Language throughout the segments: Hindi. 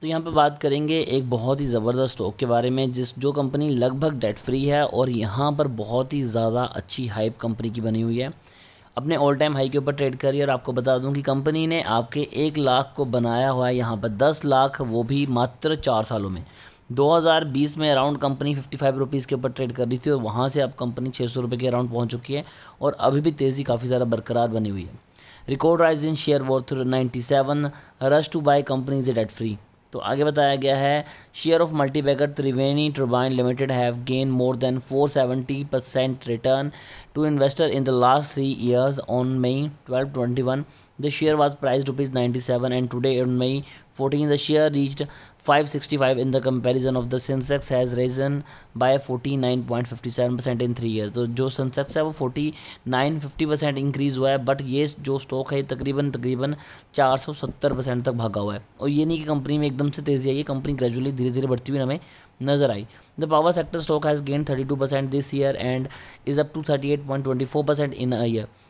तो यहाँ पे बात करेंगे एक बहुत ही ज़बरदस्त स्टॉक के बारे में जिस जो कंपनी लगभग डेट फ्री है और यहाँ पर बहुत ही ज़्यादा अच्छी हाइप कंपनी की बनी हुई है अपने ऑल टाइम हाई के ऊपर ट्रेड करी और आपको बता दूं कि कंपनी ने आपके एक लाख को बनाया हुआ है यहाँ पर दस लाख वो भी मात्र चार सालों में 2020 में अराउंड कंपनी 55 रुपीज़ के ऊपर ट्रेड कर रही थी और वहाँ से अब कंपनी सौ रुपये के अराउंड पहुँच चुकी है और अभी भी तेज़ी काफ़ी ज़्यादा बरकरार बनी हुई है record rise in share worth seven rush to company companies date free तो आगे बताया गया है share of multibagger Triveni turbine limited have gain more than 470 percent return to investor in the last three years on May twelve twenty one the share was price rupees seven and today on May 14 the share reached 565 in the comparison of the Sensex has risen by 49.57% in three year तो जो सेंसेक्स है वो 49.50 परसेंट इंक्रीज़ हुआ है बट ये जो स्टॉक है तकरीबन तकरीबन 470 परसेंट तक भागा हुआ है और ये नहीं कि कंपनी में एकदम से तेज़ी आई है कंपनी ग्रेजुअली धीरे धीरे बढ़ती हुई हमें नजर आई the power sector stock has gain 32 percent this year and is up to 38.24 percent in a year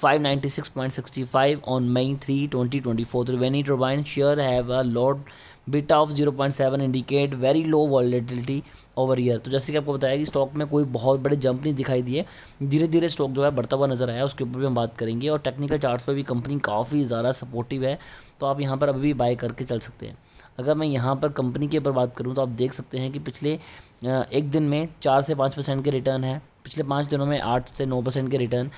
596.65 on May 3, 2024. The Triveni turbine share have a lot bit of 0.7 indicate very low volatility over year तो जैसे कि आपको बताया कि स्टॉक में कोई बहुत बड़े जंप नहीं दिखाई दिए धीरे धीरे स्टॉक जो है बढ़ता हुआ नजर आया उसके ऊपर भी हम बात करेंगे और टेक्निकल चार्ट पर भी कंपनी काफ़ी ज़्यादा सपोर्टिव है तो आप यहाँ पर अभी भी बाय करके चल सकते हैं अगर मैं यहाँ पर कंपनी के ऊपर बात करूँ तो आप देख सकते हैं कि पिछले एक दिन में चार से पाँच परसेंट के रिटर्न है पिछले पाँच दिनों में आठ से नौ परसेंट के रिटर्न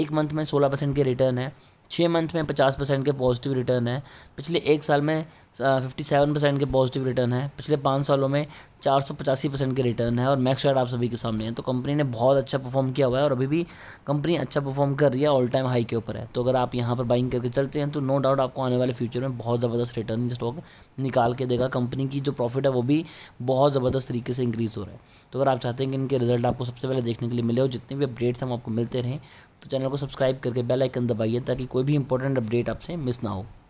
एक मंथ में सोलह परसेंट के रिटर्न है छः मंथ में पचास परसेंट के पॉजिटिव रिटर्न है पिछले एक साल में फिफ्टी सेवन परसेंट के पॉजिटिव रिटर्न है पिछले पाँच सालों में चार सौ पचासी परसेंट के रिटर्न है और मैक्स आप सभी के सामने हैं तो कंपनी ने बहुत अच्छा परफॉर्म किया हुआ है और अभी भी कंपनी अच्छा परफॉर्म कर रही है ऑल टाइम हाई के ऊपर है तो अगर आप यहाँ पर बाइंग करके चलते हैं तो नो डाउट आपको आने वाले फ्यूचर में बहुत ज़बरदस्त रिटर्न स्टॉक निकाल के देगा कंपनी की जो प्रॉफिट है वो भी बहुत ज़बरदस्त तरीके से इंक्रीज़ हो रहा है तो अगर आप चाहते हैं कि इनके रिजल्ट आपको सबसे पहले देखने के लिए मिले और जितने भी अपडेट्स हम आपको मिलते रहें तो चैनल को सब्सक्राइब करके बेल आइकन दबाइए ताकि कोई भी इंपॉर्टेंट अपडेट आपसे मिस ना हो